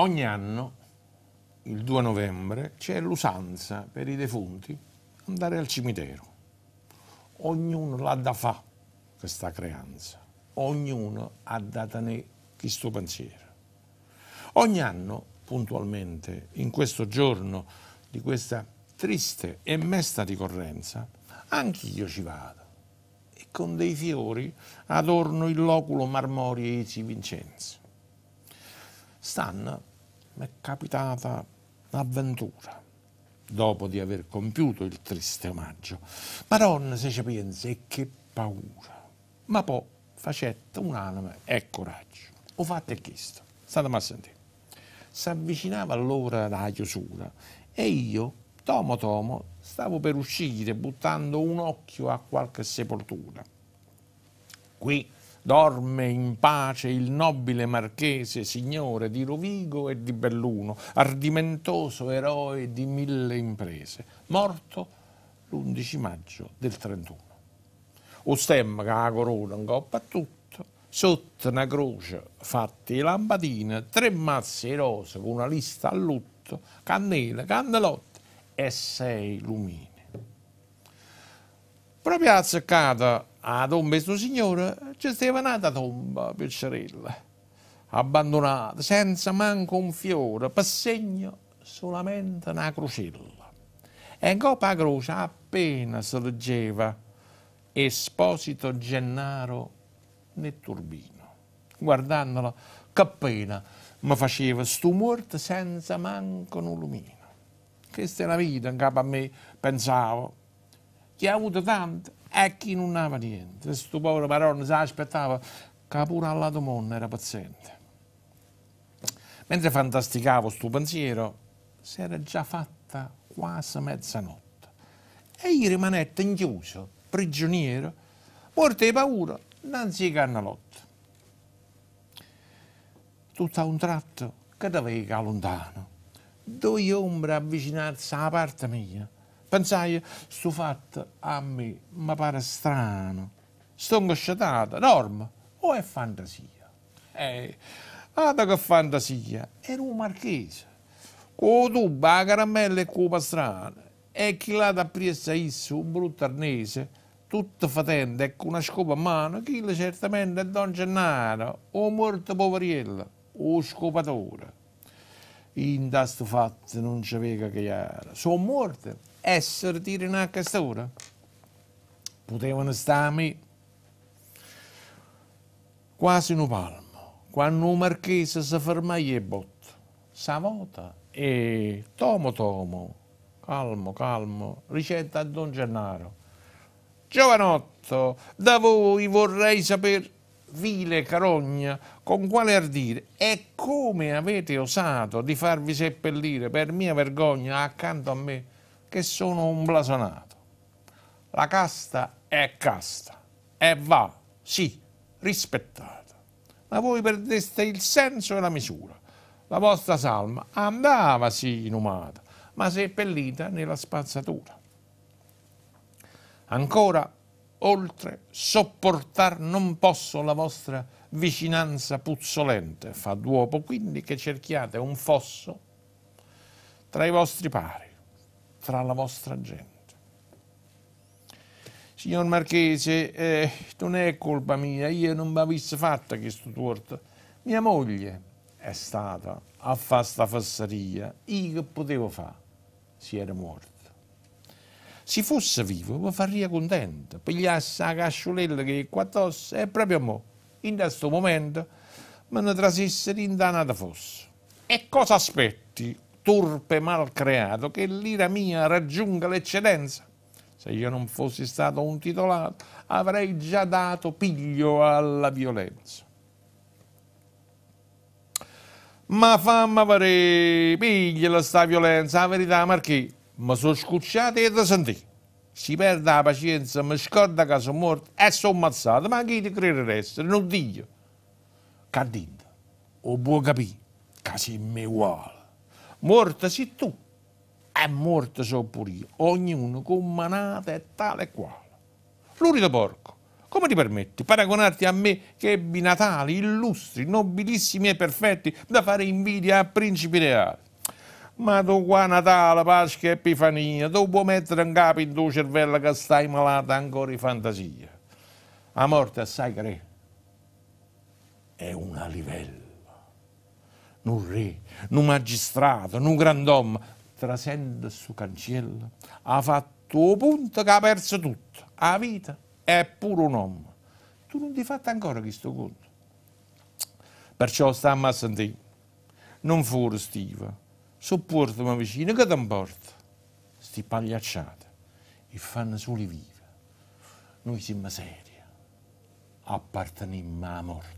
ogni anno, il 2 novembre, c'è l'usanza per i defunti andare al cimitero. Ognuno l'ha da fa questa creanza, ognuno ha da tenere questo pensiero. Ogni anno, puntualmente, in questo giorno di questa triste e mesta ricorrenza, anch'io ci vado e con dei fiori adorno il loculo marmorii di Vincenzo stanno mi è capitata un'avventura dopo di aver compiuto il triste omaggio. Madonna, se ci pensi, e che paura! Ma poi facetta un'anima e coraggio. Ho fatto questo. chiesto. State a sentire. Si avvicinava all'ora la chiusura e io, tomo tomo, stavo per uscire buttando un occhio a qualche sepoltura. Qui Dorme in pace il nobile marchese signore di Rovigo e di Belluno, ardimentoso eroe di mille imprese, morto l'11 maggio del 31. O stemma che la corona un coppa tutto, sotto una croce fatti lampadine, tre mazze rose con una lista a lutto, candele, candelotte e sei lumini. Proprio azzeccata a tomba di questo signore ci stava nata tomba, piccierella, abbandonata, senza manco un fiore, per segno solamente una crocella. E in coppa croce appena si leggeva Esposito Gennaro Netturbino. Guardandolo, che appena mi faceva sto morto senza manco un lumino. Questa è la vita in capo a me, pensavo. Chi ha avuto tante e chi non aveva niente. Questo povero barone si aspettava che pure alla domanda era paziente. Mentre fantasticavo sto pensiero, si era già fatta quasi mezzanotte e io rimanette inchiuso, prigioniero, morto di paura, innanzi ai cannalotti. Tutto a un tratto che da lontano, due ombre avvicinarsi alla parte mia, Pensai, sto fatto a me mi pare strano, sto angosciata, norma, o è fantasia? Eh, guarda che fantasia, era un marchese, con tuba, la caramella e cupa strana, e chi l'ha da presa isso, un brutto arnese, tutto fatente e con una scopa a mano, chi l'ha certamente è Don Gennaro, o morto poveriello, o scopatore in questo fatto non c'aveva che era. Sono morte essere tirati a questa ora. Potevano stare a me quasi un palmo. Quando un marchese si fermò e botta, savota e tomo tomo, calmo calmo, ricetta a Don Gennaro. Giovanotto, da voi vorrei sapere, vile carogna, con quale ardire e come avete osato di farvi seppellire per mia vergogna accanto a me che sono un blasonato. La casta è casta e va, sì, rispettata. Ma voi perdeste il senso e la misura. La vostra salma andava sì inumata, ma seppellita nella spazzatura. Ancora, oltre, sopportar non posso la vostra vicinanza puzzolente. Fa duopo quindi che cerchiate un fosso tra i vostri pari fra la vostra gente. Signor Marchese, eh, non è colpa mia, io non mi avessi fatto questo torto. Mia moglie è stata a fare questa fassaria, io che potevo fare? Si era morta. Se fosse vivo, mi faria contento, pigliasse la casciolella che è qua tosse e proprio mo, in questo momento, me ne trasesse in fosse. E cosa aspetti? turpe mal creato che l'ira mia raggiunga l'eccedenza. Se io non fossi stato un titolato, avrei già dato piglio alla violenza. Ma fammi avere, pigliala sta violenza, la verità marchì, ma sono scucciato e da sentì. Si perde la pazienza, mi scorda che sono morto e sono ammazzato, ma chi ti crede essere? Non dico. Cadinda, o buon capire che mi uguale morta sei tu e morta so pure io, ognuno con manata e tale quale. Flurido porco, come ti permetti paragonarti a me che ebbi natali illustri, nobilissimi e perfetti da fare invidia a principi reali? Ma tu qua Natale, Pasqua e Epifania, tu puoi mettere in capo in tuo cervello che stai malata ancora di fantasia. La morte, assai cre, è una livella un re, un magistrato, un grand'uomo, trasendo il suo cancello, ha fatto punto che ha perso tutto, la vita è pure un uomo. Tu non ti fatti ancora questo conto. Perciò stammi a sentire, non fuori stiva, sopportami vicino, che ti importa? Sti pagliacciate, e fanno solo vive. Noi siamo seri, apparteniamo alla morte.